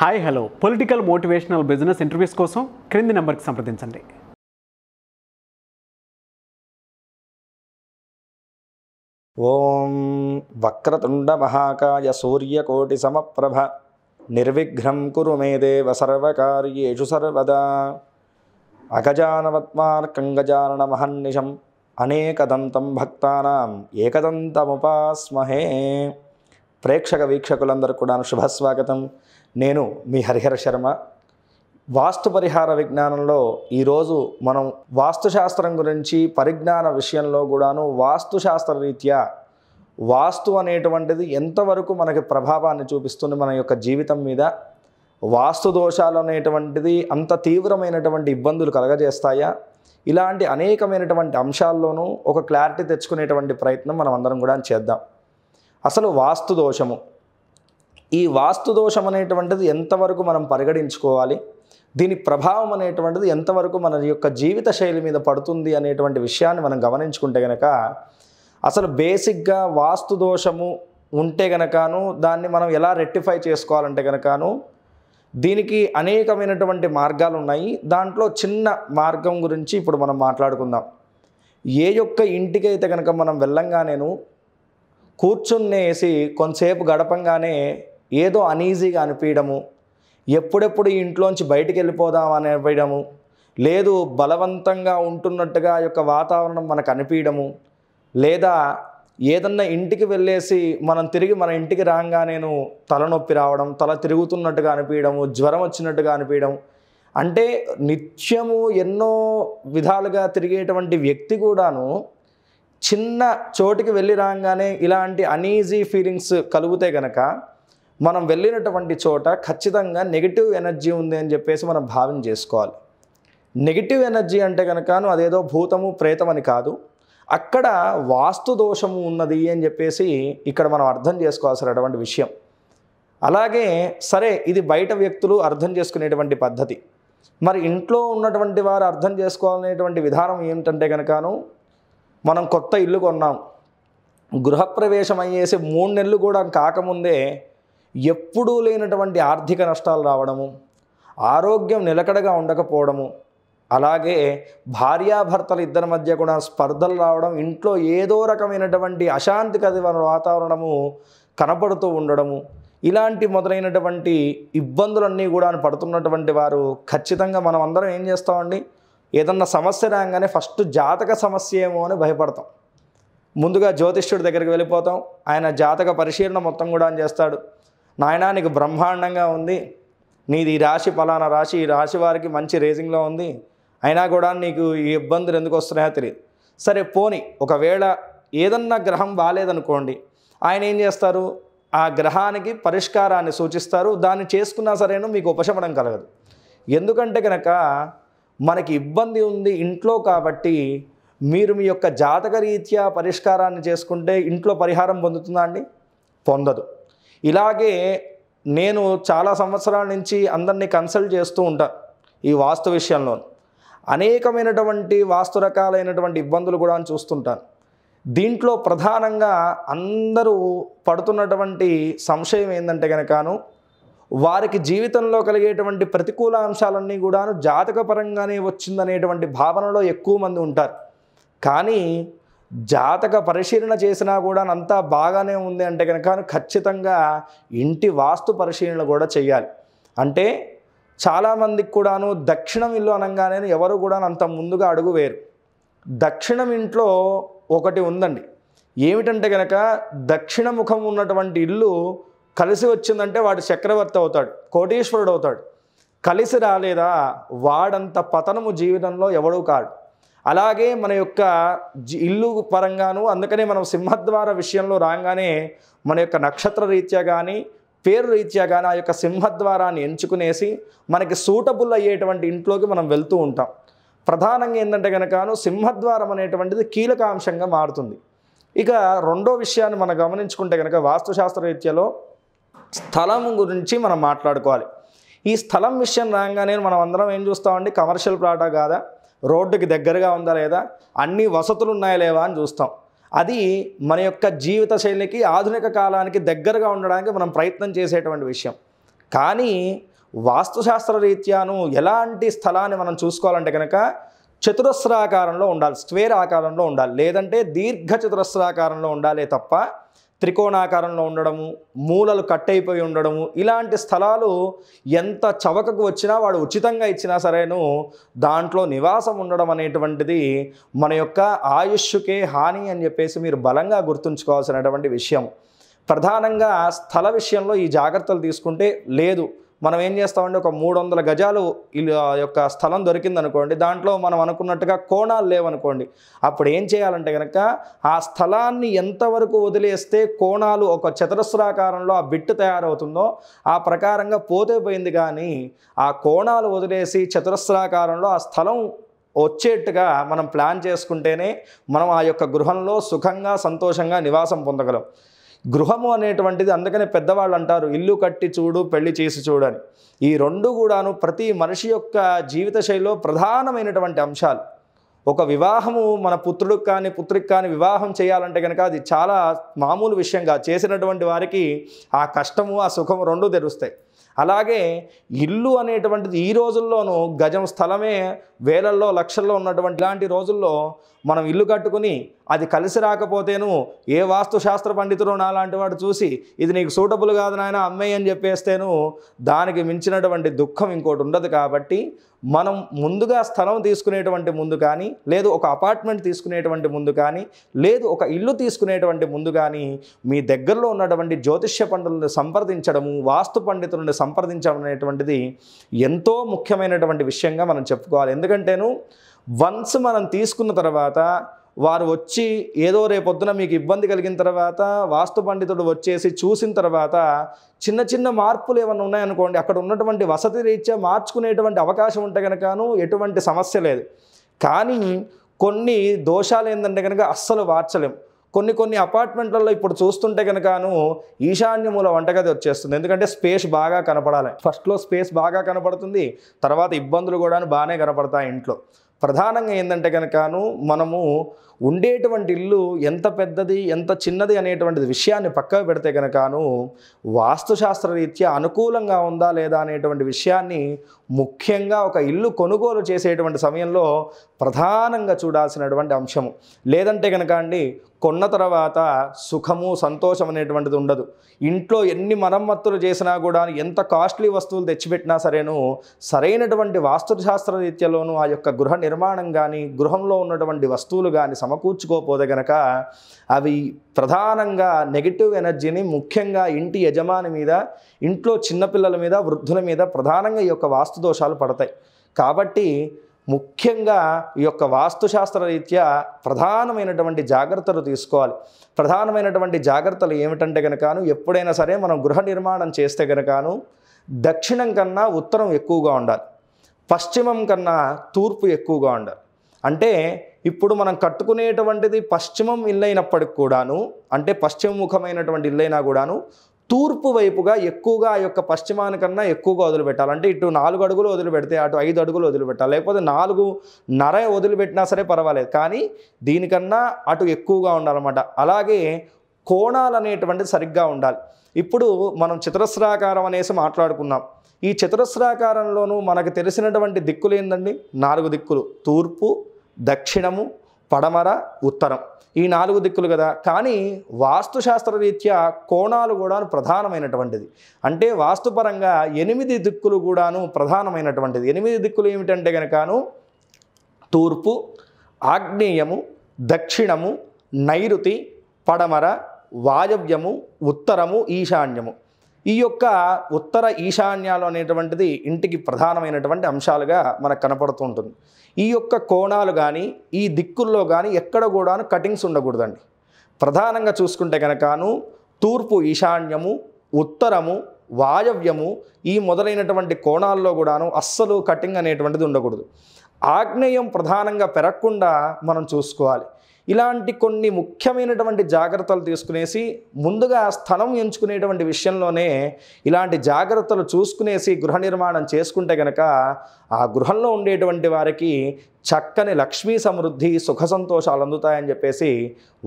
Hi hello political motivational business interviews కోసం క్రింది నెంబర్కి సంప్రదించండి ఓం వక్రతుండ మహాకాయ సూర్యకోటి సమప్రభ నిర్విఘ్నం కురు మే దేవ సర్వకార్యేషు సర్వదా అగజానవత్మార్కంగజానన మహన్నిషం అనేకదంతం భక్తానాం ఏకదంతముపాస్మహే ప్రేక్షక వీక్షకులందరూ కూడా శుభస్వాగతం నేను మీ హరిహర శర్మ వాస్తు పరిహార విజ్ఞానంలో ఈరోజు మనం వాస్తుశాస్త్రం గురించి పరిజ్ఞాన విషయంలో కూడాను వాస్తుశాస్త్ర రీత్యా వాస్తు అనేటువంటిది ఎంతవరకు మనకి ప్రభావాన్ని చూపిస్తుంది మన యొక్క జీవితం మీద వాస్తు దోషాలు అనేటువంటిది అంత తీవ్రమైనటువంటి ఇబ్బందులు కలగజేస్తాయా ఇలాంటి అనేకమైనటువంటి అంశాల్లోనూ ఒక క్లారిటీ తెచ్చుకునేటువంటి ప్రయత్నం మనం అందరం కూడా చేద్దాం అసలు వాస్తు దోషము ఈ వాస్తు దోషం అనేటువంటిది ఎంతవరకు మనం పరిగణించుకోవాలి దీని ప్రభావం అనేటువంటిది ఎంతవరకు మన యొక్క జీవిత శైలి మీద పడుతుంది అనేటువంటి విషయాన్ని మనం గమనించుకుంటే గనక అసలు బేసిక్గా వాస్తు దోషము ఉంటే గనకాను దాన్ని మనం ఎలా రెక్టిఫై చేసుకోవాలంటే గనకాను దీనికి అనేకమైనటువంటి మార్గాలు ఉన్నాయి దాంట్లో చిన్న మార్గం గురించి ఇప్పుడు మనం మాట్లాడుకుందాం ఏ యొక్క ఇంటికి అయితే కనుక మనం వెళ్ళంగానేను కూర్చున్నేసి కొంతసేపు గడపంగానే ఏదో అనీజీగా అనిపించడము ఎప్పుడెప్పుడు ఇంట్లోంచి బయటికి వెళ్ళిపోదాం అనిపించడము లేదు బలవంతంగా ఉంటున్నట్టుగా యొక్క వాతావరణం మనకు అనిపించడము లేదా ఏదన్నా ఇంటికి వెళ్ళేసి మనం తిరిగి మన ఇంటికి రాగా నేను తలనొప్పి రావడం తల తిరుగుతున్నట్టుగా అనిపించడము జ్వరం వచ్చినట్టుగా అనిపించడం అంటే నిత్యము ఎన్నో విధాలుగా తిరిగేటువంటి వ్యక్తి కూడాను చిన్న చోటికి వెళ్ళి రాగానే ఇలాంటి అనీజీ ఫీలింగ్స్ కలుగుతే గనక మనం వెళ్ళినటువంటి చోట ఖచ్చితంగా నెగిటివ్ ఎనర్జీ ఉంది అని చెప్పేసి మనం భావన చేసుకోవాలి నెగిటివ్ ఎనర్జీ అంటే కనుకను అదేదో భూతము ప్రేతం అని కాదు అక్కడ వాస్తు దోషము ఉన్నది అని చెప్పేసి ఇక్కడ మనం అర్థం చేసుకోవాల్సినటువంటి విషయం అలాగే సరే ఇది బయట వ్యక్తులు అర్థం చేసుకునేటువంటి పద్ధతి మరి ఇంట్లో ఉన్నటువంటి వారు అర్థం చేసుకోవాలనేటువంటి విధానం ఏమిటంటే కనుకను మనం కొత్త ఇల్లు కొన్నాం గృహప్రవేశం అయ్యేసి మూడు నెలలు కూడా కాకముందే ఎప్పుడూ లేనటువంటి ఆర్థిక నష్టాలు రావడము ఆరోగ్యం నిలకడగా ఉండకపోవడము అలాగే భార్యాభర్తల ఇద్దరి మధ్య కూడా స్పర్ధలు రావడం ఇంట్లో ఏదో రకమైనటువంటి అశాంతి కది వాతావరణము కనపడుతూ ఉండడము ఇలాంటి మొదలైనటువంటి ఇబ్బందులన్నీ కూడా పడుతున్నటువంటి వారు ఖచ్చితంగా మనం అందరం ఏం చేస్తామండి ఏదన్నా సమస్య రాగానే ఫస్ట్ జాతక సమస్య ఏమో అని భయపడతాం ముందుగా జ్యోతిష్యుడి దగ్గరికి వెళ్ళిపోతాం ఆయన జాతక పరిశీలన మొత్తం కూడా అని చేస్తాడు నాయన నీకు బ్రహ్మాండంగా ఉంది నీది ఈ రాశి ఫలానా రాశి ఈ రాశి వారికి మంచి రేసింగ్లో ఉంది అయినా కూడా నీకు ఈ ఇబ్బందులు ఎందుకు వస్తున్నాయో తెలియదు సరే పోని ఒకవేళ ఏదన్నా గ్రహం బాగాలేదనుకోండి ఆయన ఏం చేస్తారు ఆ గ్రహానికి పరిష్కారాన్ని సూచిస్తారు దాన్ని చేసుకున్నా సరేను మీకు ఉపశమనం కలగదు ఎందుకంటే కనుక మనకి ఇబ్బంది ఉంది ఇంట్లో కాబట్టి మీరు మీ యొక్క జాతక రీత్యా పరిష్కారాన్ని చేసుకుంటే ఇంట్లో పరిహారం పొందుతుందా అండి పొందదు ఇలాగే నేను చాలా సంవత్సరాల నుంచి అందరినీ కన్సల్ట్ చేస్తూ ఉంటాను ఈ వాస్తు విషయంలో అనేకమైనటువంటి వాస్తు రకాలైనటువంటి ఇబ్బందులు కూడా చూస్తుంటాను దీంట్లో ప్రధానంగా అందరూ పడుతున్నటువంటి సంశయం ఏంటంటే కనుకను వారికి జీవితంలో కలిగేటువంటి ప్రతికూల అంశాలన్నీ కూడాను జాతకపరంగానే వచ్చిందనేటువంటి భావనలో ఎక్కువ మంది ఉంటారు కానీ జాతక పరిశీలన చేసినా కూడా అంతా బాగానే ఉంది అంటే కనుక ఖచ్చితంగా ఇంటి వాస్తు పరిశీలన కూడా చేయాలి అంటే చాలామందికి కూడాను దక్షిణం ఇల్లు అనగానే ఎవరు కూడా అంత ముందుగా అడుగు వేరు దక్షిణం ఇంట్లో ఒకటి ఉందండి ఏమిటంటే కనుక దక్షిణ ముఖం ఉన్నటువంటి ఇల్లు కలిసి వచ్చిందంటే వాడు చక్రవర్తి అవుతాడు కోటీశ్వరుడు అవుతాడు కలిసి రాలేదా వాడంత పతనము జీవితంలో ఎవడూ కాడు అలాగే మన యొక్క ఇల్లు పరంగాను అందుకనే మనం సింహద్వార విషయంలో రాగానే మన యొక్క నక్షత్ర రీత్యా కానీ పేరు రీత్యా కానీ ఆ యొక్క సింహద్వారాన్ని ఎంచుకునేసి మనకి సూటబుల్ అయ్యేటువంటి ఇంట్లోకి మనం వెళ్తూ ఉంటాం ప్రధానంగా ఏంటంటే కనుకను సింహద్వారం అనేటువంటిది కీలకాంశంగా మారుతుంది ఇక రెండో విషయాన్ని మనం గమనించుకుంటే కనుక వాస్తుశాస్త్ర రీత్యలో స్థలం గురించి మనం మాట్లాడుకోవాలి ఈ స్థలం విషయం రాగానే మనం అందరం ఏం చూస్తామండి కమర్షియల్ ప్లాటా కాదా రోడ్డుకి దగ్గరగా ఉందా లేదా అన్ని వసతులు ఉన్నాయా లేవా అని చూస్తాం అది మన యొక్క జీవిత శైలికి ఆధునిక కాలానికి దగ్గరగా ఉండడానికి మనం ప్రయత్నం చేసేటువంటి విషయం కానీ వాస్తుశాస్త్ర రీత్యాను ఎలాంటి స్థలాన్ని మనం చూసుకోవాలంటే కనుక చతురస్రాకారంలో ఉండాలి స్క్వేర్ ఆకారంలో ఉండాలి లేదంటే దీర్ఘ చతురస్రాకారంలో ఉండాలి తప్ప త్రికోణాకారంలో ఉండడము మూలలు కట్ అయిపోయి ఉండడము ఇలాంటి స్థలాలు ఎంత చవకకు వచ్చినా వాడు ఉచితంగా ఇచ్చినా సరేను దాంట్లో నివాసం ఉండడం అనేటువంటిది మన యొక్క ఆయుష్కే హాని అని చెప్పేసి మీరు బలంగా గుర్తుంచుకోవాల్సినటువంటి విషయం ప్రధానంగా స్థల విషయంలో ఈ జాగ్రత్తలు తీసుకుంటే లేదు మనం ఏం చేస్తామండి ఒక మూడు వందల గజాలు యొక్క స్థలం దొరికిందనుకోండి దాంట్లో మనం అనుకున్నట్టుగా కోణాలు లేవనుకోండి అప్పుడు ఏం చేయాలంటే కనుక ఆ స్థలాన్ని ఎంతవరకు వదిలేస్తే కోణాలు ఒక చతురస్రాకారంలో ఆ బిట్టు తయారవుతుందో ఆ ప్రకారంగా పోతే పోయింది కానీ ఆ కోణాలు వదిలేసి చతురస్రాకారంలో ఆ స్థలం వచ్చేట్టుగా మనం ప్లాన్ చేసుకుంటేనే మనం ఆ యొక్క గృహంలో సుఖంగా సంతోషంగా నివాసం పొందగలం గృహము అనేటువంటిది అందుకనే పెద్దవాళ్ళు అంటారు ఇల్లు కట్టి చూడు పెళ్లి చేసి చూడని ఈ రెండు కూడాను ప్రతి మనిషి యొక్క జీవిత శైలిలో ప్రధానమైనటువంటి అంశాలు ఒక వివాహము మన పుత్రుడికి కానీ పుత్రికి కానీ వివాహం చేయాలంటే కనుక అది చాలా మామూలు విషయంగా చేసినటువంటి వారికి ఆ కష్టము ఆ సుఖము రెండు తెరుస్తాయి అలాగే ఇల్లు అనేటువంటిది ఈ రోజుల్లోనూ గజం స్థలమే వేలల్లో లక్షల్లో ఉన్నటువంటి ఇలాంటి రోజుల్లో మనం ఇల్లు కట్టుకుని అది కలిసి రాకపోతేను ఏ వాస్తుశాస్త్ర పండితుడు లాంటి వాడు చూసి ఇది నీకు సూటబుల్ కాదు నాయన అమ్మాయి అని చెప్పేస్తేను దానికి మించినటువంటి దుఃఖం ఇంకోటి ఉండదు కాబట్టి మనం ముందుగా స్థలం తీసుకునేటువంటి ముందు కానీ లేదు ఒక అపార్ట్మెంట్ తీసుకునేటువంటి ముందు కానీ లేదు ఒక ఇల్లు తీసుకునేటువంటి ముందు కానీ మీ దగ్గరలో ఉన్నటువంటి జ్యోతిష్య పండితులను సంప్రదించడము వాస్తు పండితులను సంప్రదించడం అనేటువంటిది ఎంతో ముఖ్యమైనటువంటి విషయంగా మనం చెప్పుకోవాలి ఎందుకంటేను వన్స్ మనం తీసుకున్న తర్వాత వారు వచ్చి ఏదో రేపొద్దున మీకు ఇబ్బంది కలిగిన తర్వాత వాస్తు పండితుడు వచ్చేసి చూసిన తర్వాత చిన్న చిన్న మార్పులు ఏమైనా ఉన్నాయనుకోండి అక్కడ ఉన్నటువంటి వసతి రీత్యా మార్చుకునేటువంటి అవకాశం ఉంటే కనుకను ఎటువంటి సమస్య లేదు కానీ కొన్ని దోషాలు ఏంటంటే కనుక అస్సలు మార్చలేం కొన్ని కొన్ని అపార్ట్మెంట్లలో ఇప్పుడు చూస్తుంటే కనుకను ఈశాన్య మూల వంటగది వచ్చేస్తుంది ఎందుకంటే స్పేస్ బాగా కనపడాలి ఫస్ట్లో స్పేస్ బాగా కనపడుతుంది తర్వాత ఇబ్బందులు కూడా బాగానే కనపడతాయి ఇంట్లో ప్రధానంగా ఏంటంటే కనుకను మనము ఉండేటువంటి ఇల్లు ఎంత పెద్దది ఎంత చిన్నది అనేటువంటిది విషయాన్ని పక్కకు పెడితే కనుకను వాస్తుశాస్త్ర రీత్యా అనుకూలంగా ఉందా లేదా అనేటువంటి విషయాన్ని ముఖ్యంగా ఒక ఇల్లు కొనుగోలు చేసేటువంటి సమయంలో ప్రధానంగా చూడాల్సినటువంటి అంశము లేదంటే కనుక అండి కొన్న తర్వాత సుఖము సంతోషం అనేటువంటిది ఉండదు ఇంట్లో ఎన్ని మరమ్మత్తులు చేసినా కూడా ఎంత కాస్ట్లీ వస్తువులు తెచ్చిపెట్టినా సరేను సరైనటువంటి వాస్తుశాస్త్ర రీత్యలోనూ ఆ యొక్క గృహ నిర్మాణం కానీ గృహంలో ఉన్నటువంటి వస్తువులు కానీ సమకూర్చుకోపోతే గనక అవి ప్రధానంగా నెగిటివ్ ఎనర్జీని ముఖ్యంగా ఇంటి యజమాని మీద ఇంట్లో చిన్నపిల్లల మీద వృద్ధుల మీద ప్రధానంగా ఈ యొక్క వాస్తు దోషాలు పడతాయి కాబట్టి ముఖ్యంగా ఈ యొక్క వాస్తుశాస్త్ర రీత్యా ప్రధానమైనటువంటి జాగ్రత్తలు తీసుకోవాలి ప్రధానమైనటువంటి జాగ్రత్తలు ఏమిటంటే కనుకను ఎప్పుడైనా సరే మనం గృహ నిర్మాణం చేస్తే గనకాను దక్షిణం కన్నా ఉత్తరం ఎక్కువగా ఉండాలి పశ్చిమం కన్నా తూర్పు ఎక్కువగా ఉండాలి అంటే ఇప్పుడు మనం కట్టుకునేటువంటిది పశ్చిమం ఇల్లైనప్పటికి కూడాను అంటే పశ్చిమ ముఖమైనటువంటి ఇల్లైనా కూడాను తూర్పు వైపుగా ఎక్కువగా ఆ యొక్క పశ్చిమానికన్నా ఎక్కువగా వదిలిపెట్టాలి అంటే ఇటు నాలుగు అడుగులు వదిలిపెడితే అటు ఐదు అడుగులు వదిలిపెట్టాలి లేకపోతే నాలుగు నర వదిలిపెట్టినా సరే పర్వాలేదు కానీ దీనికన్నా అటు ఎక్కువగా ఉండాలన్నమాట అలాగే కోణాలు అనేటువంటిది సరిగ్గా ఉండాలి ఇప్పుడు మనం చతురస్రాకారం అనేసి మాట్లాడుకున్నాం ఈ చతురస్రాకారంలోనూ మనకు తెలిసినటువంటి దిక్కులు ఏంటండి నాలుగు దిక్కులు తూర్పు దక్షిణము పడమర ఉత్తరం ఈ నాలుగు దిక్కులు కదా కానీ వాస్తుశాస్త్ర రీత్యా కోణాలు కూడా ప్రధానమైనటువంటిది అంటే వాస్తుపరంగా ఎనిమిది దిక్కులు కూడాను ప్రధానమైనటువంటిది ఎనిమిది దిక్కులు ఏమిటంటే కనుకను తూర్పు ఆగ్నేయము దక్షిణము నైరుతి పడమర వాయవ్యము ఉత్తరము ఈశాన్యము ఈ యొక్క ఉత్తర ఈశాన్యాలు అనేటువంటిది ఇంటికి ప్రధానమైనటువంటి అంశాలుగా మనకు కనపడుతూ ఉంటుంది ఈ యొక్క కోణాలు కానీ ఈ దిక్కుల్లో కానీ ఎక్కడ కూడాను కటింగ్స్ ఉండకూడదండి ప్రధానంగా చూసుకుంటే కనుకను తూర్పు ఈశాన్యము ఉత్తరము వాయవ్యము ఈ మొదలైనటువంటి కోణాల్లో కూడాను అస్సలు కటింగ్ అనేటువంటిది ఉండకూడదు ఆగ్నేయం ప్రధానంగా పెరగకుండా మనం చూసుకోవాలి ఇలాంటి కొన్ని ముఖ్యమైనటువంటి జాగ్రత్తలు తీసుకునేసి ముందుగా స్థలం ఎంచుకునేటువంటి విషయంలోనే ఇలాంటి జాగ్రత్తలు చూసుకునేసి గృహ నిర్మాణం చేసుకుంటే గనక ఆ గృహంలో ఉండేటువంటి వారికి చక్కని లక్ష్మీ సమృద్ధి సుఖ సంతోషాలు అందుతాయని చెప్పేసి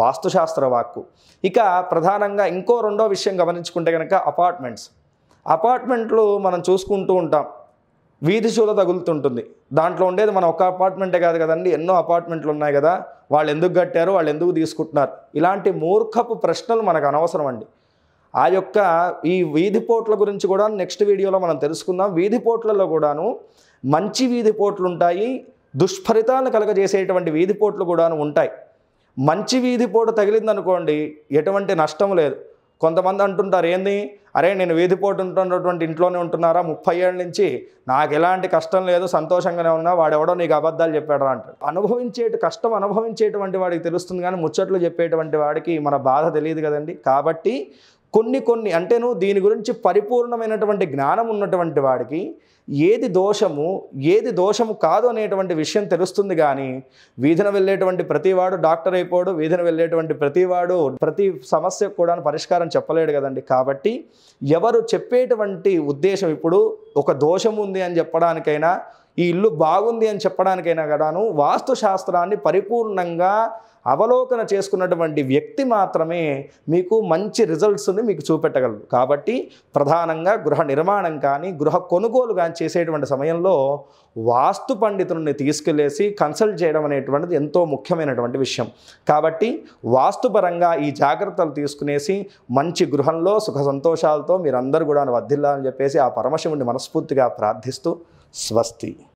వాస్తుశాస్త్ర వాక్కు ఇక ప్రధానంగా ఇంకో రెండో విషయం గమనించుకుంటే కనుక అపార్ట్మెంట్స్ అపార్ట్మెంట్లు మనం చూసుకుంటూ ఉంటాం వీధి షూలో తగులుతుంటుంది దాంట్లో ఉండేది మన ఒక అపార్ట్మెంటే కాదు కదండి ఎన్నో అపార్ట్మెంట్లు ఉన్నాయి కదా వాళ్ళు ఎందుకు కట్టారు వాళ్ళు ఎందుకు తీసుకుంటున్నారు ఇలాంటి మూర్ఖపు ప్రశ్నలు మనకు అనవసరం అండి ఆ యొక్క ఈ వీధి పోట్ల గురించి కూడా నెక్స్ట్ వీడియోలో మనం తెలుసుకుందాం వీధి పోట్లలో కూడాను మంచి వీధి పోట్లు ఉంటాయి దుష్ఫలితాలను కలగజేసేటువంటి వీధి పోట్లు కూడాను ఉంటాయి మంచి వీధి పోటు తగిలిందనుకోండి ఎటువంటి నష్టం లేదు కొంతమంది అంటుంటారు ఏంది అరే నేను వీధిపోటు ఉంటున్నటువంటి ఇంట్లోనే ఉంటున్నారా ముప్పై ఏళ్ళ నుంచి నాకు ఎలాంటి కష్టం లేదు సంతోషంగానే ఉన్నా వాడెవడో నీకు అబద్ధాలు చెప్పాడు అంటాడు అనుభవించే కష్టం అనుభవించేటువంటి వాడికి తెలుస్తుంది కానీ ముచ్చట్లు చెప్పేటువంటి వాడికి మన బాధ తెలియదు కదండి కాబట్టి కొన్ని కొన్ని అంటే నువ్వు దీని గురించి పరిపూర్ణమైనటువంటి జ్ఞానం ఉన్నటువంటి వాడికి ఏది దోషము ఏది దోషము కాదు అనేటువంటి విషయం తెలుస్తుంది కానీ వీధిన వెళ్ళేటువంటి ప్రతివాడు డాక్టర్ అయిపోడు వీధిన వెళ్ళేటువంటి ప్రతివాడు ప్రతి సమస్యకు కూడా పరిష్కారం చెప్పలేడు కదండి కాబట్టి ఎవరు చెప్పేటువంటి ఉద్దేశం ఇప్పుడు ఒక దోషం ఉంది అని చెప్పడానికైనా ఈ ఇల్లు బాగుంది అని చెప్పడానికైనా వాస్తు వాస్తుశాస్త్రాన్ని పరిపూర్ణంగా అవలోకన చేసుకున్నటువంటి వ్యక్తి మాత్రమే మీకు మంచి రిజల్ట్స్ని మీకు చూపెట్టగలరు కాబట్టి ప్రధానంగా గృహ నిర్మాణం కానీ గృహ కొనుగోలు కానీ చేసేటువంటి సమయంలో వాస్తు పండితుడిని తీసుకెళ్ళేసి కన్సల్ట్ చేయడం అనేటువంటిది ఎంతో ముఖ్యమైనటువంటి విషయం కాబట్టి వాస్తుపరంగా ఈ జాగ్రత్తలు తీసుకునేసి మంచి గృహంలో సుఖ సంతోషాలతో మీరందరూ కూడా వర్ధిల్లాలని చెప్పేసి ఆ పరమశివుని మనస్ఫూర్తిగా ప్రార్థిస్తూ свасты.